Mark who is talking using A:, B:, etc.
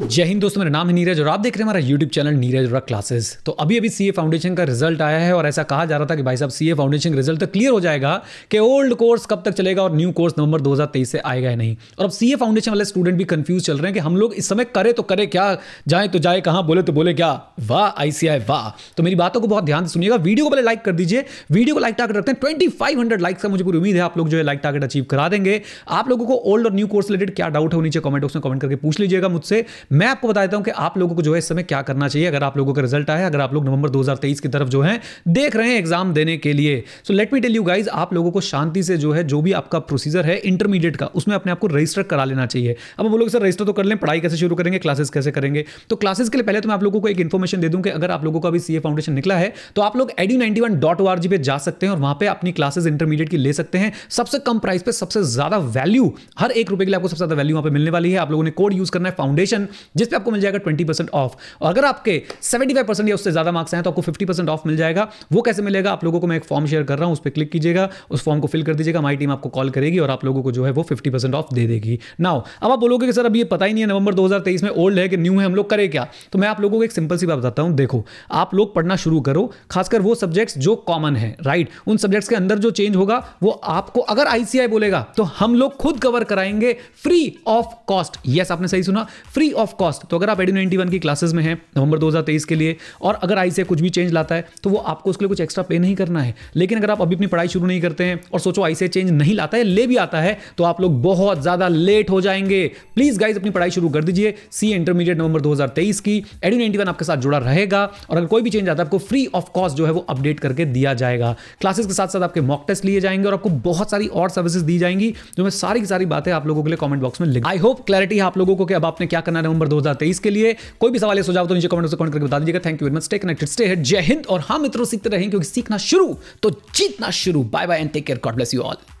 A: जय हिंद दोस्तों मेरा नाम है नीरज और आप देख रहे हैं हमारा YouTube channel Neeraj Rock classes तो अभी अभी सीए फाउंडेशन का रिजल्ट आया है और ऐसा कहा जा रहा था कि भाई साहब सीए फाउंडेशन का रिजल्ट तो क्लियर हो जाएगा कि ओल्ड कोर्स कब तक चलेगा और न्यू कोर्स नवंबर 2023 से आएगा या नहीं और अब सीए फाउंडेशन वाले स्टूडेंट भी कंफ्यूज चल रहे हैं कि हम लोग इस समय करें तो करें क्या जाए तो जाए कहाँ बोले तो बोले क्या वाह आई वाह तो मेरी बातों को बहुत ध्यान से सुनिएगा वीडियो को पहले लाइक कर दीजिए वीडियो को लाइक टारगेट रखते हैं ट्वेंटी लाइक्स का मुझे पूरी उम्मीद है आप लोग जो है लाइक टारगेट अचीव करा देंगे आप लोगों को ओल्ड और न्यू कोर्स रिलेटेड क्या डाउट है नीचे कॉमेंट बॉक्स में कमेंट करके पूछ लीजिएगा मुझसे मैं आपको बता देता हूं कि आप लोगों को जो है इस समय क्या करना चाहिए अगर आप लोगों का रिजल्ट आया अगर आप लोग नवंबर 2023 की तरफ जो है देख रहे हैं एग्जाम देने के लिए so let me tell you guys आप लोगों को शांति से जो है जो भी आपका प्रोसीजर है इंटरमीडिएट का उसमें अपने आपको रजिस्टर करा लेना चाहिए अब हम लोग सर रजिस्टर तो कर लें पढ़ाई कैसे शुरू करेंगे क्लासेस कैसे करेंगे तो क्लासेस के लिए पहले तो मैं आप लोगों को एक इन्फॉर्मेशन दे दूं कि अगर आप लोगों का अभी सीए फाउंडेशन निकला है तो आप लोग A D ninety one dot O जा सकते हैं और वहां पर अपनी क्लासेस इंटरमीडिएट की ले सकते हैं सबसे कम प्राइस पर सबसे ज्यादा वैल्यू हर एक रुपए के लिए आपको सबसे ज्यादा वैल्यू वहाँ पर मिलने वाली है आप लोगों ने कोड यूज करना है फाउंडेशन जिस पे आपको मिल जाएगा ट्वेंटी परसेंट ऑफ और अगर आपके सेवेंटी फाइव परसेंट या उससे ज़्यादा मार्क्स हैं तो आपको फिफ्टी परसेंट ऑफ मिल जाएगा वो कैसे मिलेगा आप लोगों को मैं एक फॉर्म शेयर कर रहा हूँ उस पर क्लिक कीजिएगा उस फॉर्म को फिल कर दीजिएगा हमारी टीम आपको कॉल करेगी और आप लोगों को जो है वो फिफ्टी परसेंट ऑफ दे देगी नाउ अब आप बोलोगे कि सर अभी ये पता ही नहीं है नवंबर दो में ओल्ड है कि न्यू है हम लोग करें क्या तो मैं आप लोगों को एक सिंपल सी बात बताता हूँ देखो आप लोग पढ़ना शुरू करो खासकर वो सब्जेक्ट्स जो कॉमन है राइट उन सब्जेक्ट्स के अंदर जो चेंज होगा वो आपको अगर आईसीआई बोलेगा तो हम लोग खुद कवर कराएंगे फ्री ऑफ कॉस्ट यस आपने सही सुना फ्री ऑफ ऑफ कॉस्ट तो अगर आप एडी नाइनटी वन की क्लासेस में हैं नवंबर 2023 के लिए और अगर आई से कुछ भी चेंज लाता है तो वो आपको उसके लिए कुछ एक्स्ट्रा पे नहीं करना है लेकिन अगर आप अभी अपनी पढ़ाई शुरू नहीं करते हैं और सोचो आई से चेंज नहीं लाता है ले भी आता है तो आप लोग बहुत ज़्यादा लेट हो जाएंगे प्लीज़ गाइज अपनी पढ़ाई शुरू कर दीजिए सी इंटरमीडिएट नवंबर 2023 की एडू नाइन्टी आपके साथ जुड़ा रहेगा और अगर कोई भी चेंज आता है आपको फ्री ऑफ कॉस्ट जो है वो अपडेट करके दिया जाएगा क्लासेस के साथ साथ आपके मॉक टेस्ट लिए जाएंगे और आपको बहुत सारी और सर्विसेज दी जाएंगी जो मैं सारी की सारी बातें आप लोगों के लिए कॉमेंट बॉक्स में लिख आई होप क्लैरिटी है आप लोगों को कि अब आपने क्या करना है नवंबर 2023 के लिए कोई भी सवाल सुझाव तो नीचे कमेंट से कमेंट करके बता दीजिएगा thank you very much stay connected stay head जय हिंद और हम हाँ मित्रों सीखते रहें क्योंकि सीखना शुरू तो जीतना शुरू bye bye and take care God bless you all